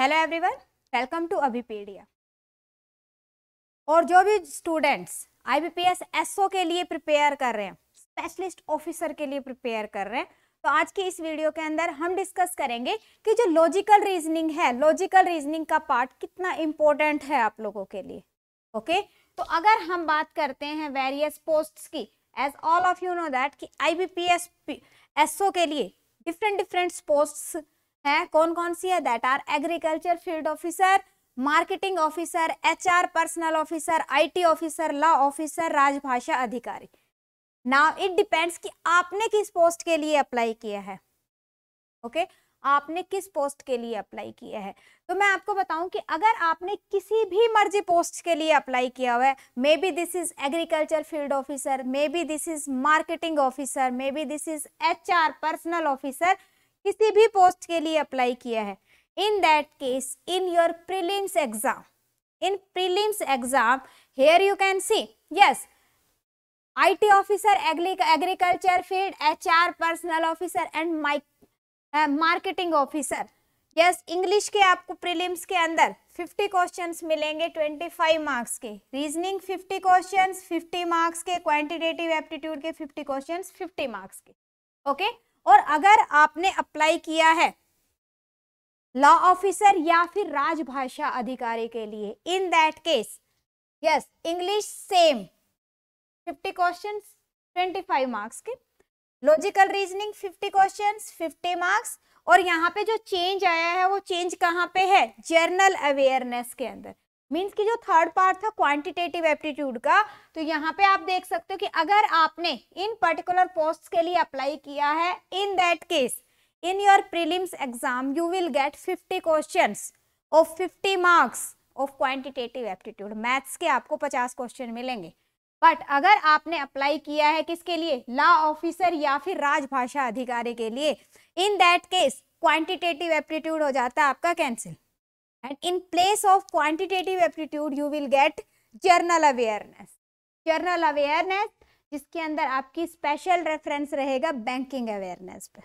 Hello everyone welcome to Abhipedia और जो भी स्टूडेंट्स आईबीपीएस एसओ के लिए प्रिपेयर कर रहे हैं स्पेशलिस्ट ऑफिसर के लिए प्रिपेयर कर रहे हैं तो आज की इस वीडियो के अंदर हम डिस्कस करेंगे कि जो लॉजिकल रीजनिंग है लॉजिकल रीजनिंग का पार्ट कितना इम्पोर्टेंट है आप लोगों के लिए ओके तो अगर हम बात करते हैं वेरियस पोस्ट की as all of you know that कि एस एसओ के लिए डिफरेंट डिफरेंट पोस्ट्स हैं कौन कौन सी है that are agriculture field officer marketing officer HR personal officer IT officer law officer Rajbhasha अधिकारी नाउ इट डिपेंड्स कि आपने किस पोस्ट के लिए अप्लाई किया है ओके okay? आपने किस पोस्ट के लिए अप्लाई किया है तो मैं आपको बताऊं कि अगर आपने किसी भी मर्जी पोस्ट के लिए अप्लाई किया हुआ है maybe this is agriculture field officer maybe this is marketing officer maybe this is H personal officer किसी भी पोस्ट के लिए अप्लाई किया है in that case in your prelims exam in prelims exam here you can see yes IT officer agriculture field HR personal officer and my, uh, marketing officer yes English के आपको prelims के अंदर 50 questions मिलेंगे 25 marks के reasoning 50 questions 50 marks के quantitative aptitude के 50 questions 50 marks के okay और अगर आपने अप्लाई किया है लॉ ऑफिसर या फिर राजभाषा अधिकारी के लिए in that case yes English same 50 questions 25 marks के लॉजिकल रीजनिंग 50 क्वेश्चंस 50 मार्क्स और यहाँ पे जो चेंज आया है वो चेंज कहाँ पे है जर्नल अवेयरनेस के अंदर मीन्स की जो थर्ड पार्ट था क्वांटिटेटिव एप्टीट्यूड का तो यहाँ पे आप देख सकते हो कि अगर आपने इन पर्टिकुलर पोस्ट के लिए अप्लाई किया है in that case in your prelims exam you will get 50 questions of 50 marks of quantitative aptitude maths के आपको 50 क्वेश्चन मिलेंगे बट अगर आपने अप्लाई किया है किसके लिए लॉ ऑफिसर या फिर राजभाषा अधिकारी के लिए in that case quantitative aptitude हो जाता है आपका cancel and in place of quantitative aptitude you will get journal awareness journal awareness जिसके अंदर आपकी स्पेशल रेफरेंस रहेगा बैंकिंग अवेयरनेस पे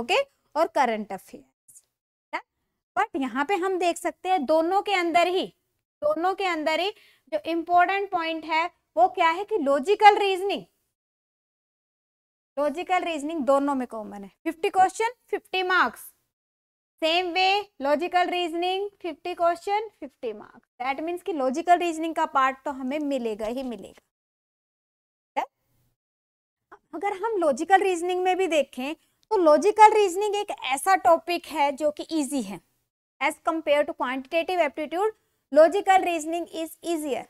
ओके okay? और करंट अफेयर्स बट यहाँ पे हम देख सकते हैं दोनों के अंदर ही दोनों के अंदर ही जो इम्पोर्टेंट पॉइंट है वो क्या है कि लॉजिकल रीजनिंग लॉजिकल रीजनिंग दोनों में कॉमन है fifty question fifty marks same way logical reasoning 50 question 50 marks that means कि लॉजिकल रीजनिंग का पार्ट तो हमें मिलेगा ही मिलेगा अगर हम लॉजिकल रीजनिंग में भी देखें तो लॉजिकल रीजनिंग एक ऐसा टॉपिक है जो कि इजी है as compare to quantitative aptitude logical reasoning is easier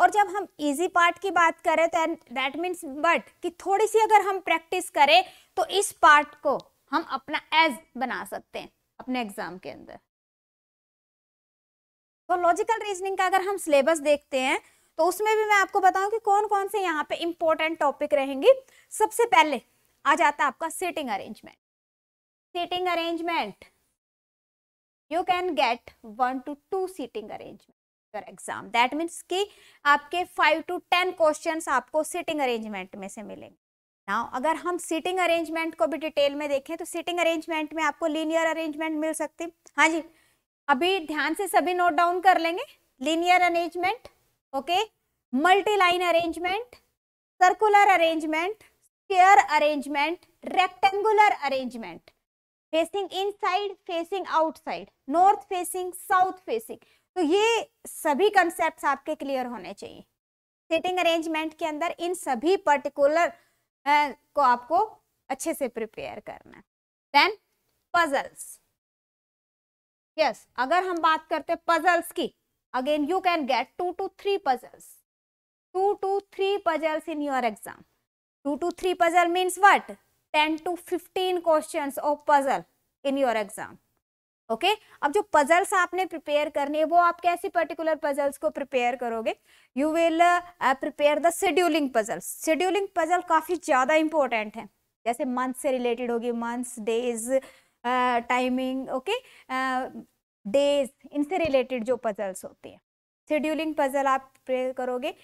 और जब हम इजी पार्ट की बात करें तो दैट मीन्स बट कि थोड़ी सी अगर हम प्रैक्टिस करें तो इस पार्ट को हम अपना एज बना सकते हैं अपने एग्जाम के अंदर तो लॉजिकल रीजनिंग का अगर हम सिलेबस देखते हैं तो उसमें भी मैं आपको बताऊं कि कौन कौन से यहाँ पे इंपॉर्टेंट टॉपिक रहेंगे सबसे पहले आ जाता है आपका seating arrangement seating arrangement you can get one to two seating arrangement exam that means कि आपके फाइव टू टेन क्वेश्चन आपको सीटिंग अरेंजमेंट में से मिलेंगे नाउ अगर हम सीटिंग अरेंजमेंट को भी डिटेल में देखें तो सीटिंग अरेंजमेंट में आपको लीनियर अरेंजमेंट मिल सकती हाँ जी अभी ध्यान से सभी नोट डाउन कर लेंगे linear arrangement okay multi line arrangement circular arrangement square arrangement rectangular arrangement facing inside facing outside north facing south facing तो ये सभी कंसेप्ट आपके क्लियर होने चाहिए सिटिंग अरेंजमेंट के अंदर इन सभी पर्टिकुलर को आपको अच्छे से प्रिपेयर करना देन पजल्स यस अगर हम बात करते हैं पजल्स की again you can get two to three puzzles two to three puzzles in your exam two to three puzzle means what ten to fifteen question of puzzle in your exam okay okay? अब जो puzzles आपने prepare करनी है वो आप कैसे particular puzzles को prepare करोगे you will prepare the scheduling puzzles scheduling puzzle काफ़ी ज़्यादा इंपॉर्टेंट है जैसे मंथ से रिलेटेड होगी months days timing okay days uh, इनसे रिलेटेड जो पजल्स होती हैं शेड्यूलिंग पजल आप प्रिपेयर करोगे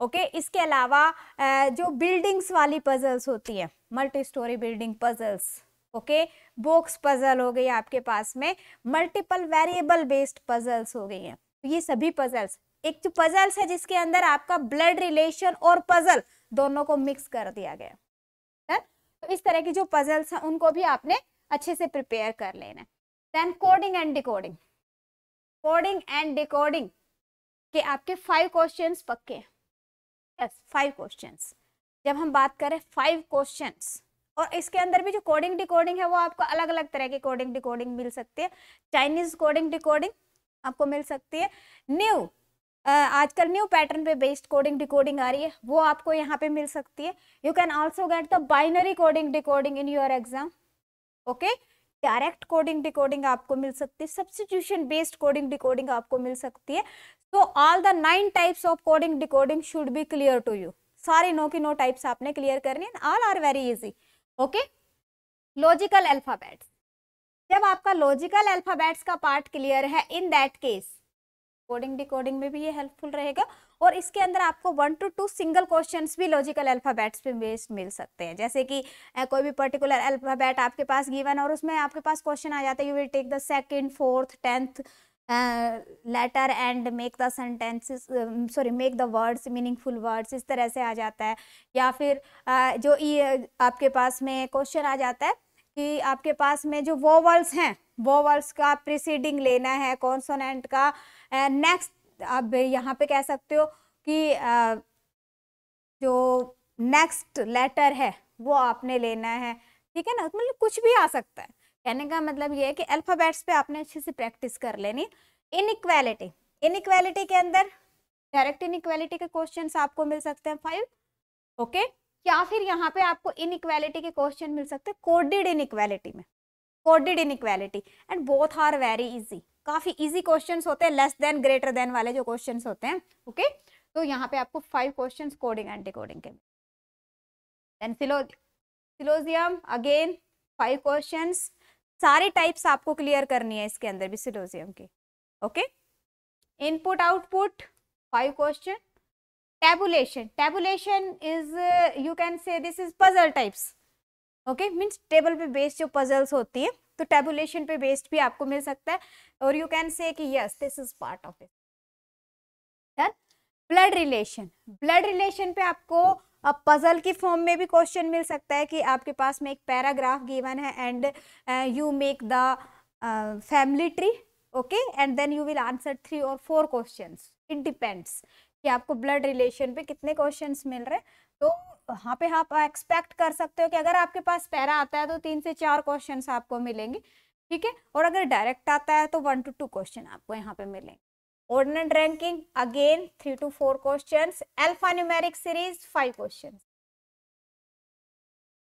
ओके okay? इसके अलावा uh, जो बिल्डिंग्स वाली पजल्स होती है multi storey building puzzles okay box puzzle हो गई आपके पास में मल्टीपल वेरिएबल बेस्ड पजल्स हो गई हैं तो ये सभी पजल्स एक जो पजल्स है जिसके अंदर आपका ब्लड रिलेशन और पजल दोनों को मिक्स कर दिया गया है तो इस तरह की जो पजल्स हैं उनको भी आपने अच्छे से प्रिपेयर कर लेना then coding and decoding coding and decoding के आपके फाइव क्वेश्चन पक्के हैं यस फाइव क्वेश्चन जब हम बात करें फाइव क्वेश्चन और इसके अंदर भी जो कोडिंग डिकोडिंग है वो आपको अलग अलग तरह की कोडिंग डिकोडिंग मिल सकती है चाइनीज कोडिंग डिकोडिंग आपको मिल सकती है न्यू आजकल न्यू पैटर्न पे बेस्ड कोडिंग डिकोडिंग आ रही है वो आपको यहाँ पे मिल सकती है you can also get the binary coding decoding in your exam okay direct coding decoding आपको मिल सकती है सब्सिट्यूशन बेस्ड कोडिंग डिकोडिंग आपको मिल सकती है so all the nine types of coding decoding should be clear to you सारे नो की नो टाइप्स आपने क्लियर करनी है all are very easy okay logical alphabets जब आपका लॉजिकल अल्फाबेट्स का पार्ट क्लियर है in that case coding decoding में भी ये हेल्पफुल रहेगा और इसके अंदर आपको one to two single questions भी लॉजिकल अल्फ़ाबेट्स पे बेस्ड मिल सकते हैं जैसे कि कोई भी पर्टिकुलर अल्फ़ाबेट आपके पास गिवन और उसमें आपके पास क्वेश्चन आ जाता है you will take the second fourth tenth letter and make the the sorry make the words meaningful words इस तरह से आ जाता है या फिर uh, जो ये आपके पास में क्वेश्चन आ जाता है कि आपके पास में जो वो वर्ड्स हैं वो वर्ड्स का प्रिसीडिंग लेना है कॉन्सोनेंट का नेक्स्ट uh, आप यहाँ पे कह सकते हो कि uh, जो नेक्स्ट लेटर है वो आपने लेना है ठीक है ना मतलब कुछ भी आ सकता है कहने का मतलब ये है कि अल्फ़ाबेट्स पे आपने अच्छे से प्रैक्टिस कर लेनी इनइक्वालिटी इनइक्वालिटी के अंदर डायरेक्ट इनइक्वालिटी के क्वेश्चंस आपको मिल सकते हैं फाइव ओके या फिर यहाँ पे आपको इनइक्वालिटी के क्वेश्चन मिल सकते हैं कोडेड इनइक्वालिटी में coded inequality and both are very easy काफ़ी इजी क्वेश्चंस होते हैं लेस देन ग्रेटर देन वाले जो क्वेश्चंस होते हैं ओके okay? तो यहाँ पे आपको five questions coding and decoding के then syllogism again five questions सारे टाइप्स आपको क्लियर करनी है इसके अंदर भी सिलोजियम की okay input output five question tabulation tabulation is you can say this is puzzle types okay means table पे बेस्ड जो पजल्स होती है तो टेबुलेशन पे बेस्ड भी आपको मिल सकता है और यू कैन से कि yes this is part of it blood relation blood relation पे आपको अब पजल की फॉर्म में भी क्वेश्चन मिल सकता है कि आपके पास में एक पैराग्राफ गिवन है and you make the family tree okay and then you will answer three और फोर क्वेश्चन इट डिपेंड्स कि आपको ब्लड रिलेशन पे कितने क्वेश्चन मिल रहे हैं तो वहाँ पे आप एक्सपेक्ट कर सकते हो कि अगर आपके पास पैरा आता है तो तीन से चार क्वेश्चन आपको मिलेंगे ठीक है और अगर डायरेक्ट आता है तो वन टू टू क्वेश्चन आपको यहाँ पे मिलेंगे ordinate ranking again 3 to 4 questions alphanumeric series 5 questions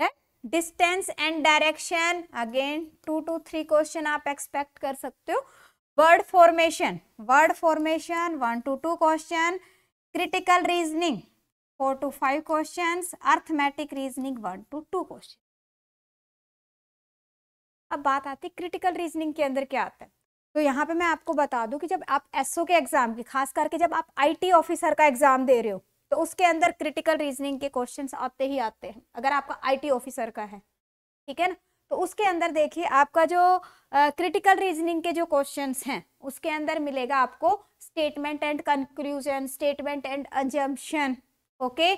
right? distance and direction again 2 to 3 question aap expect kar sakte ho word formation word formation 1 to 2 question critical reasoning 4 to 5 questions arithmetic reasoning 1 to 2 question अब बात आती critical reasoning के अंदर क्या आता है तो यहाँ पे मैं आपको बता दूं कि जब आप एसओ के एग्जाम की खास करके जब आप आईटी ऑफिसर का एग्जाम दे रहे हो तो उसके अंदर क्रिटिकल रीजनिंग के क्वेश्चंस आते ही आते हैं अगर आपका आईटी ऑफिसर का है ठीक है ना तो उसके अंदर देखिए आपका जो क्रिटिकल रीजनिंग के जो क्वेश्चन हैं उसके अंदर मिलेगा आपको statement and conclusion statement and assumption okay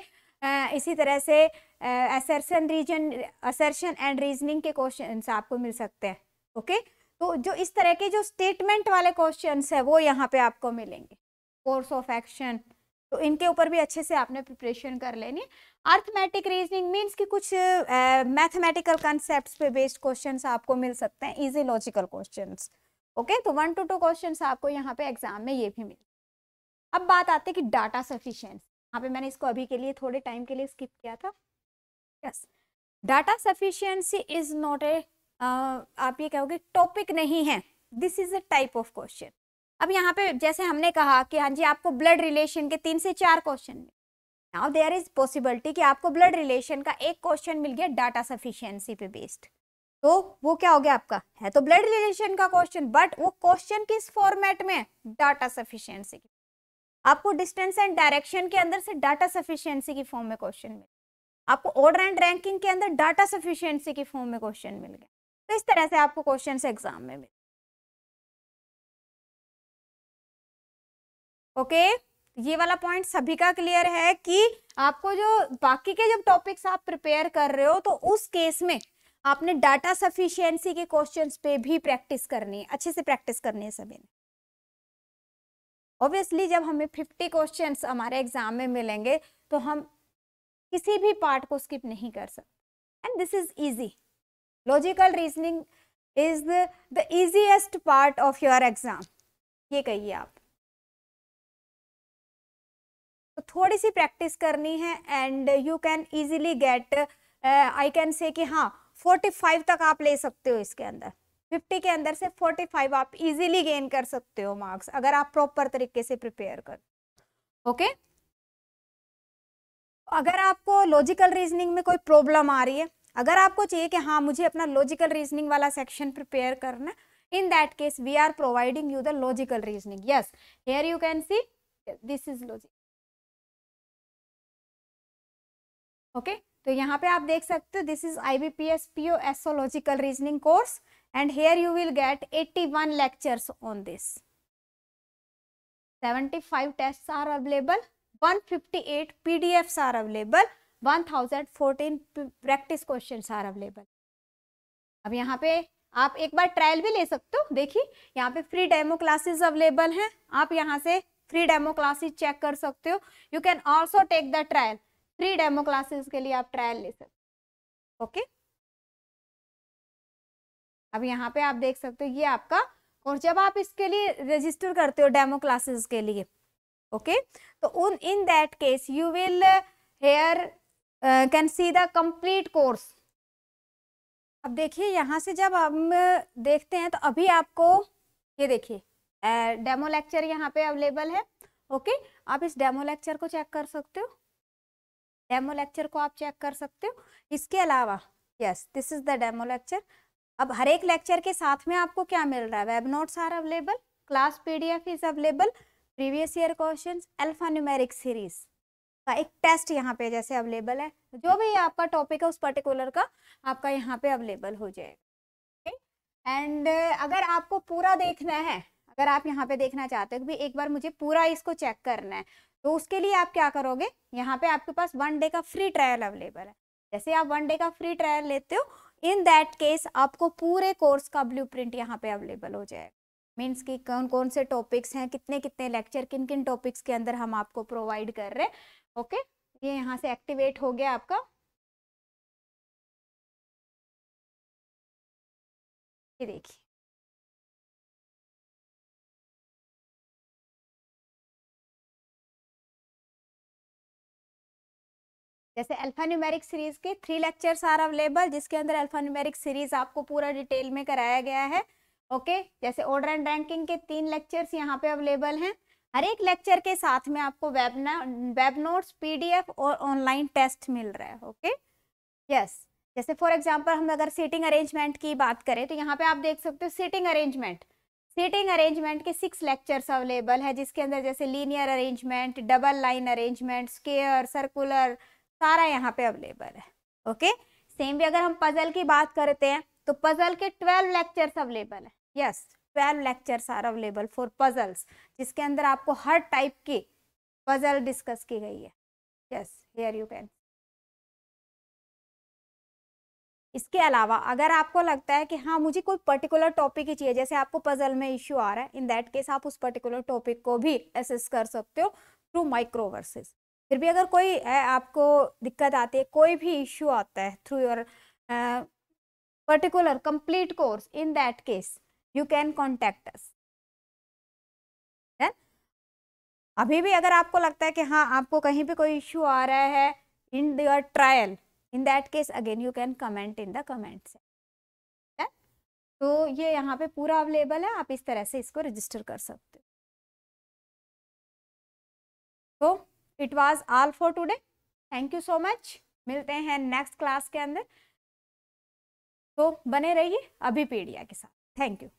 इसी तरह से assertion reason assertion and reasoning के क्वेश्चन आपको मिल सकते हैं ओके okay? तो जो इस तरह के जो स्टेटमेंट वाले क्वेश्चन है वो यहाँ पे आपको मिलेंगे कोर्स ऑफ एक्शन तो इनके ऊपर भी अच्छे से आपने प्रिपरेशन कर लेनी अर्थमेटिक रीजनिंग मीन्स कि कुछ मैथमेटिकल कॉन्सेप्ट्स पे बेस्ड क्वेश्चंस आपको मिल सकते हैं इजी लॉजिकल क्वेश्चंस ओके तो वन टू टू क्वेश्चंस आपको यहाँ पे एग्जाम में ये भी मिल अब बात आती है कि डाटा सफिशियंस यहाँ पे मैंने इसको अभी के लिए थोड़े टाइम के लिए स्किप किया था yes data sufficiency is not a आप ये कहोगे टॉपिक नहीं है this is a type of question अब यहाँ पे जैसे हमने कहा कि हाँ जी आपको ब्लड रिलेशन के तीन से चार क्वेश्चन मिले नाउ देयर इज पॉसिबिलिटी कि आपको ब्लड रिलेशन का एक क्वेश्चन मिल गया डाटा सफिशियंसी पे बेस्ड तो वो क्या हो गया आपका है तो ब्लड रिलेशन का क्वेश्चन बट वो क्वेश्चन किस फॉर्मेट में डाटा सफिशियंसी की आपको डिस्टेंस एंड डायरेक्शन के अंदर से डाटा सफिशियंसी की फॉर्म में क्वेश्चन मिल आपको ऑर्डर एंड रैंकिंग के अंदर डाटा सफिशियंसी की फॉर्म में क्वेश्चन मिल गया तो इस तरह से आपको क्वेश्चन एग्जाम में मिले ओके ये वाला पॉइंट सभी का क्लियर है कि आपको जो बाकी के जब टॉपिक्स आप प्रिपेयर कर रहे हो तो उस केस में आपने डाटा सफिशियंसी के क्वेश्चंस पे भी प्रैक्टिस करनी है अच्छे से प्रैक्टिस करनी है सभी ने ऑब्वियसली जब हमें फिफ्टी क्वेश्चन हमारे एग्जाम में मिलेंगे तो हम किसी भी पार्ट को स्किप नहीं कर सकते and this is easy logical reasoning is the easiest part of your exam ये कहिए आप तो थोड़ी सी प्रैक्टिस करनी है and you can easily get I can say कि हाँ 45 तक आप ले सकते हो इसके अंदर 50 के अंदर से 45 आप इजीली गेन कर सकते हो मार्क्स अगर आप प्रॉपर तरीके से प्रिपेयर कर ओके okay? अगर आपको लॉजिकल रीजनिंग में कोई प्रॉब्लम आ रही है अगर आपको चाहिए कि हाँ मुझे अपना लॉजिकल रीजनिंग वाला सेक्शन प्रिपेयर करना in that case we are providing you the logical reasoning yes here you can see this is logic okay तो यहाँ पे आप देख सकते हो this is I B P S P O SO logical reasoning course and here you will get eighty one lectures on this seventy five test are available one fifty the PDFs are available 1014 practice question are available अब यहाँ पे आप एक बार trial भी ले सकते हो देखिए यहाँ पे फ्री डेमो क्लासेस अवेलेबल हैं आप यहाँ से फ्री डेमो क्लासेस चेक कर सकते हो you can also take the trial free demo classes के लिए आप ट्रायल ले सकते हो ओके अब यहाँ पे आप देख सकते हो ये आपका और जब आप इसके लिए रजिस्टर करते हो डेमो क्लासेस के लिए ओके okay? तो उन in that case you will here can see the complete course अब देखिए यहाँ से जब हम देखते हैं तो अभी आपको ये देखिए डेमो लेक्चर यहाँ पे अवेलेबल है ओके okay? आप इस डेमो लेक्चर को चेक कर सकते हो डेमो लेक्चर को आप चेक कर सकते हो इसके अलावा yes this is the demo lecture अब हर एक लेक्चर के साथ में आपको क्या मिल रहा है web notes are available class PDF is available previous year questions alpha numeric series का एक टेस्ट यहाँ पे जैसे अवेलेबल है जो भी आपका टॉपिक है उस पर्टिकुलर का आपका यहाँ पे अवेलेबल हो जाएगा एंड अगर आपको पूरा देखना है अगर आप यहाँ पे देखना चाहते हो भी एक बार मुझे पूरा इसको चेक करना है तो उसके लिए आप क्या करोगे यहाँ पे आपके पास वन डे का फ्री ट्रायल अवेलेबल है जैसे आप वन डे का फ्री ट्रायल लेते हो इन दैट केस आपको पूरे कोर्स का ब्लू प्रिंट यहाँ पे अवेलेबल हो जाएगा मीन्स कि कौन कौन से टॉपिक्स हैं कितने कितने लेक्चर किन किन टॉपिक्स के अंदर हम आपको प्रोवाइड कर रहे हैं ओके ये यहाँ से एक्टिवेट हो गया आपका ये देखिए जैसे अल्फा न्यूमेरिक सीरीज़ के थ्री लेक्चर्स आर अवेलेबल जिसके अंदर अल्फा न्यूमेरिक सीरीज़ आपको पूरा डिटेल में कराया गया है ओके जैसे ऑर्डर एंड रैंकिंग के तीन लेक्चर्स यहाँ पे अवेलेबल हैं हर एक लेक्चर के साथ में आपको वेबना वेब नोट्स पीडीएफ और ऑनलाइन टेस्ट मिल रहा है ओके okay? Yes yes. जैसे फॉर एग्जांपल हम अगर सीटिंग अरेंजमेंट की बात करें तो यहाँ पे आप देख सकते हो सीटिंग अरेंजमेंट सीटिंग अरेंजमेंट के सिक्स लेक्चर्स अवेलेबल है जिसके अंदर जैसे linear arrangement double line arrangement square circular सारा यहाँ पे अवेलेबल है ओके सेम भी अगर हम पजल की बात करते हैं तो पजल के ट्वेल्व लेक्चर्स अवेलेबल है yes yes. Twelve lectures are available for puzzles जिसके अंदर आपको हर टाइप के पजल डिस्कस की गई है यस हेयर यू कैन इसके अलावा अगर आपको लगता है कि हाँ मुझे कोई पर्टिकुलर टॉपिक ही चाहिए जैसे आपको पजल में इश्यू आ रहा है इन दैट केस आप उस पर्टिकुलर टॉपिक को भी एसेस कर सकते हो थ्रू माइक्रोवर्सेस फिर भी अगर कोई है आपको दिक्कत आती है कोई भी इश्यू आता है through your particular complete course in that case you can contact us अभी भी अगर आपको लगता है कि हाँ आपको कहीं भी कोई इश्यू आ रहा है in your trial in that case again you can comment in the comments तो ये यहाँ पे पूरा अवेलेबल है आप इस तरह से इसको रजिस्टर कर सकते हो तो it was all for today thank you so much मिलते हैं नेक्स्ट क्लास के अंदर तो बने रहिए अभी पीडिया के साथ Thank you.